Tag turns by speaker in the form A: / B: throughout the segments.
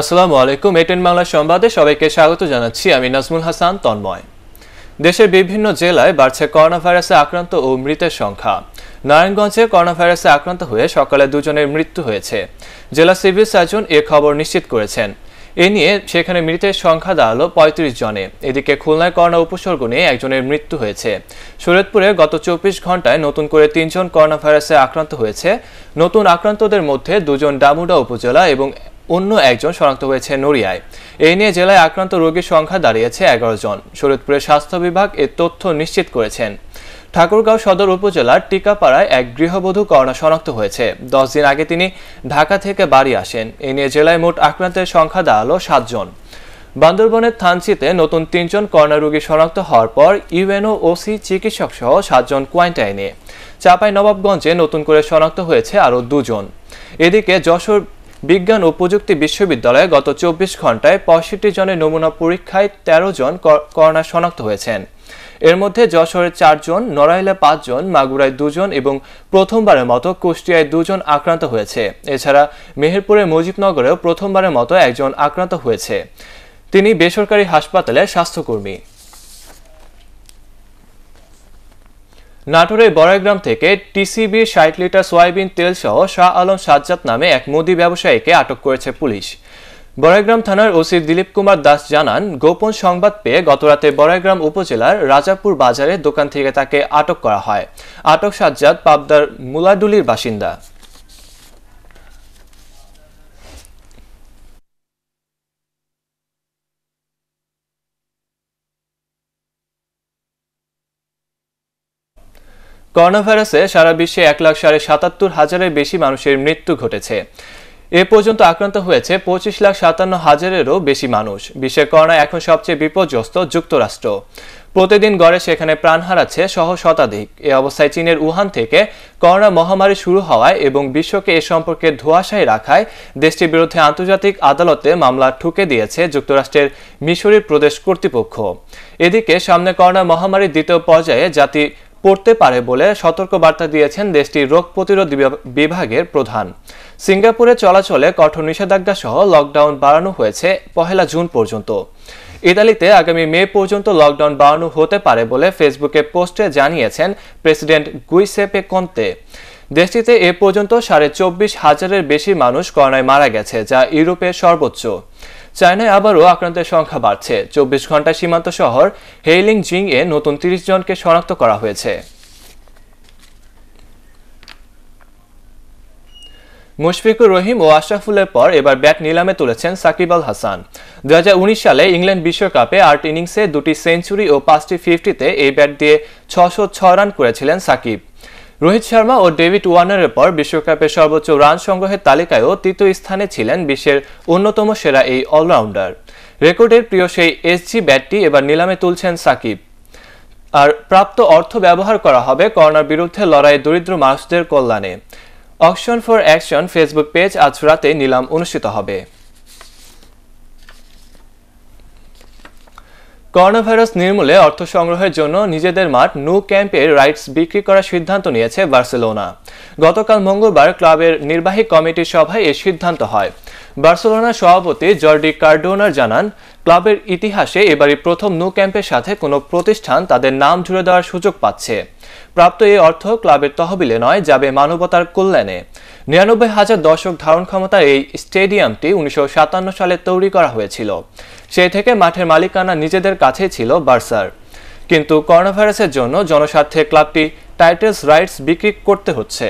A: আসসালামু আলাইকুম এটেন বাংলা সংবাদে সবাইকে স্বাগত জানাচ্ছি আমি নাজমুল হাসান তন্ময় দেশের বিভিন্ন জেলায় বাড়ছে করোনা আক্রান্ত ও মৃতের সংখ্যা নারায়ণগঞ্জে আক্রান্ত হয়ে সকালে দুজনের মৃত্যু হয়েছে জেলা সিভিল সার্জন এ খবর নিশ্চিত করেছেন এ নিয়ে সেখানে মৃতের সংখ্যা দাঁড়ালো পঁয়ত্রিশ জনে এদিকে খুলনায় করোনা উপসর্গ নিয়ে একজনের মৃত্যু হয়েছে শরীয়তপুরে গত চব্বিশ ঘন্টায় নতুন করে তিনজন করোনা ভাইরাসে আক্রান্ত হয়েছে নতুন আক্রান্তদের মধ্যে দুজন ডামুডা উপজেলা এবং অন্য একজন শনাক্ত হয়েছে নড়িয়ায় এই নিয়ে জেলায় আক্রান্ত রোগীর সংখ্যা দাঁড়িয়েছে এগারো জন শরীয়তপুরের স্বাস্থ্য বিভাগ এ তথ্য নিশ্চিত করেছেন ঠাকুরগাঁও সদর উপজেলার টিকাপাড়ায় এক গৃহবধূ করোনা শনাক্ত হয়েছে দশ দিন আগে তিনি ঢাকা থেকে বাড়ি আসেন এ নিয়ে জেলায় মোট আক্রান্তের সংখ্যা দাঁড়ালো সাতজন বান্দরবনের থানচিতে নতুন তিনজন করোনা রোগী শনাক্ত হওয়ার পর ইউএনও ওসি চিকিৎসক সহ সাতজন কোয়ারেন্টাইনে চাপাই নবাবগঞ্জে নতুন করে শনাক্ত হয়েছে আরও দুজন এদিকে যশোর বিজ্ঞান ও প্রযুক্তি বিশ্ববিদ্যালয়ে গত চব্বিশ ঘন্টায় পঁয়ষট্টি জনের নমুনা পরীক্ষায় ১৩ জন করোনা শনাক্ত হয়েছেন এর মধ্যে যশোরে চারজন নড়াইলে পাঁচজন মাগুরায় দুজন এবং প্রথমবারের মতো কুষ্টিয়ায় দুজন আক্রান্ত হয়েছে এছাড়া মেহেরপুরে মুজিবনগরেও প্রথমবারের মতো একজন আক্রান্ত হয়েছে তিনি বেসরকারি হাসপাতালে স্বাস্থ্যকর্মী নাটোরের বড়াইগ্রাম থেকে টিসিবি ষাট লিটার সয়াবিন তেল সহ শাহ আলম সাজ্জাদ নামে এক মুদি ব্যবসায়ীকে আটক করেছে পুলিশ বড়াইগ্রাম থানার ওসি দিলীপ কুমার দাস জানান গোপন সংবাদ পেয়ে গতরাতে বড়াইগ্রাম উপজেলার রাজাপুর বাজারে দোকান থেকে তাকে আটক করা হয় আটক সাজ্জাদ পাবদার মুলাডুলির বাসিন্দা করোনা ভাইরাসে সারা বিশ্বে এক লাখ সাড়ে সাতাত্তর হাজারের বেশি মানুষের মৃত্যু ঘটেছে এ পর্যন্ত আক্রান্ত হয়েছে পঁচিশ লাখ সাতান্ন হাজারেরও বেশি মানুষ বিশ্বে করোনা এখন সবচেয়ে বিপর্যস্ত যুক্তরাষ্ট্র প্রতিদিন গড়ে সেখানে প্রাণ হারাচ্ছে সহ শতাধিক এ অবস্থায় চীনের উহান থেকে করোনা মহামারী শুরু হওয়ায় এবং বিশ্বকে এ সম্পর্কে ধোয়াশায় রাখায় দেশটির বিরুদ্ধে আন্তর্জাতিক আদালতে মামলা ঠুকে দিয়েছে যুক্তরাষ্ট্রের মিশরের প্রদেশ কর্তৃপক্ষ এদিকে সামনে করোনা মহামারীর দ্বিতীয় পর্যায়ে জাতি পড়তে পারে বলে সতর্ক বার্তা দিয়েছেন দেশটির রোগ প্রতিরোধ বিভাগের প্রধান সিঙ্গাপুরে চলাচলে কঠোর নিষেধাজ্ঞা সহ লকডাউন বাড়ানো হয়েছে পহেলা জুন পর্যন্ত ইতালিতে আগামী মে পর্যন্ত লকডাউন বাড়ানো হতে পারে বলে ফেসবুকে পোস্টে জানিয়েছেন প্রেসিডেন্ট গুইসেপে কন্তে দেশটিতে এ পর্যন্ত সাড়ে চব্বিশ হাজারের বেশি মানুষ করোনায় মারা গেছে যা ইউরোপের সর্বোচ্চ চায়নায় আবারও আক্রান্তের সংখ্যা বাড়ছে চব্বিশ ঘন্টায় সীমান্ত শহর হেইলিং জিং এ নতুন তিরিশ জনকে শনাক্ত করা হয়েছে মুশফিকুর রহিম ও আশরাফুলের পর এবার ব্যাট নিলামে তুলেছেন সাকিব আল হাসান দু সালে ইংল্যান্ড বিশ্বকাপে আট ইনিংসে দুটি সেঞ্চুরি ও পাঁচটি ফিফটিতে এই ব্যাট দিয়ে ছশো রান করেছিলেন সাকিব রোহিত শর্মা ও ডেভিড ওয়ার্নারের পর বিশ্বকাপের সর্বোচ্চ রান সংগ্রহের তালিকায়ও তৃতীয় স্থানে ছিলেন বিশ্বের অন্যতম সেরা এই অলরাউন্ডার রেকর্ডের প্রিয় সেই এসজি ব্যাটটি এবার নিলামে তুলছেন সাকিব আর প্রাপ্ত অর্থ ব্যবহার করা হবে করোনার বিরুদ্ধে লড়াই দরিদ্র মানুষদের কল্যাণে auction for action Facebook page আজ রাতে নিলাম অনুষ্ঠিত হবে করোনাভাইরাস নির্মূলে অর্থ সংগ্রহের জন্য নিজেদের মাঠ নু ক্যাম্পের রাইটস বিক্রি করার সিদ্ধান্ত নিয়েছে বার্সেলোনা গতকাল মঙ্গলবার ক্লাবের নির্বাহী কমিটির সভায় এ সিদ্ধান্ত হয় বার্সেলোনা সভাপতি জর্ডি কার্ডোনার জানান ক্লাবের ইতিহাসে এবারই প্রথম নো ক্যাম্পের সাথে কোনো প্রতিষ্ঠান তাদের নাম জুড়ে দেওয়ার সুযোগ পাচ্ছে প্রাপ্ত এই অর্থ ক্লাবের তহবিলে নয় যাবে মানবতার কল্যাণে নিরানব্বই হাজার দর্শক ধারণ ক্ষমতার এই স্টেডিয়ামটি উনিশশো সালে তৈরি করা হয়েছিল সেই থেকে মাঠের মালিকানা নিজেদের কাছেই ছিল বার্সার কিন্তু করোনাভাইরাসের জন্য জনস্বার্থে ক্লাবটি টাইটেলস রাইটস বিক্রি করতে হচ্ছে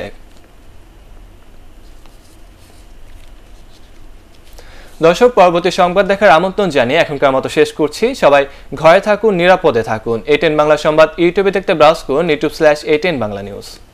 A: দর্শক পরবর্তী সংবাদ দেখার আমন্ত্রণ জানিয়ে এখনকার মতো শেষ করছি সবাই ঘরে থাকুন নিরাপদে থাকুন এটেন বাংলা সংবাদ ইউটিউবে দেখতে ব্রাউজ করুন YouTube slash ATN Bangla news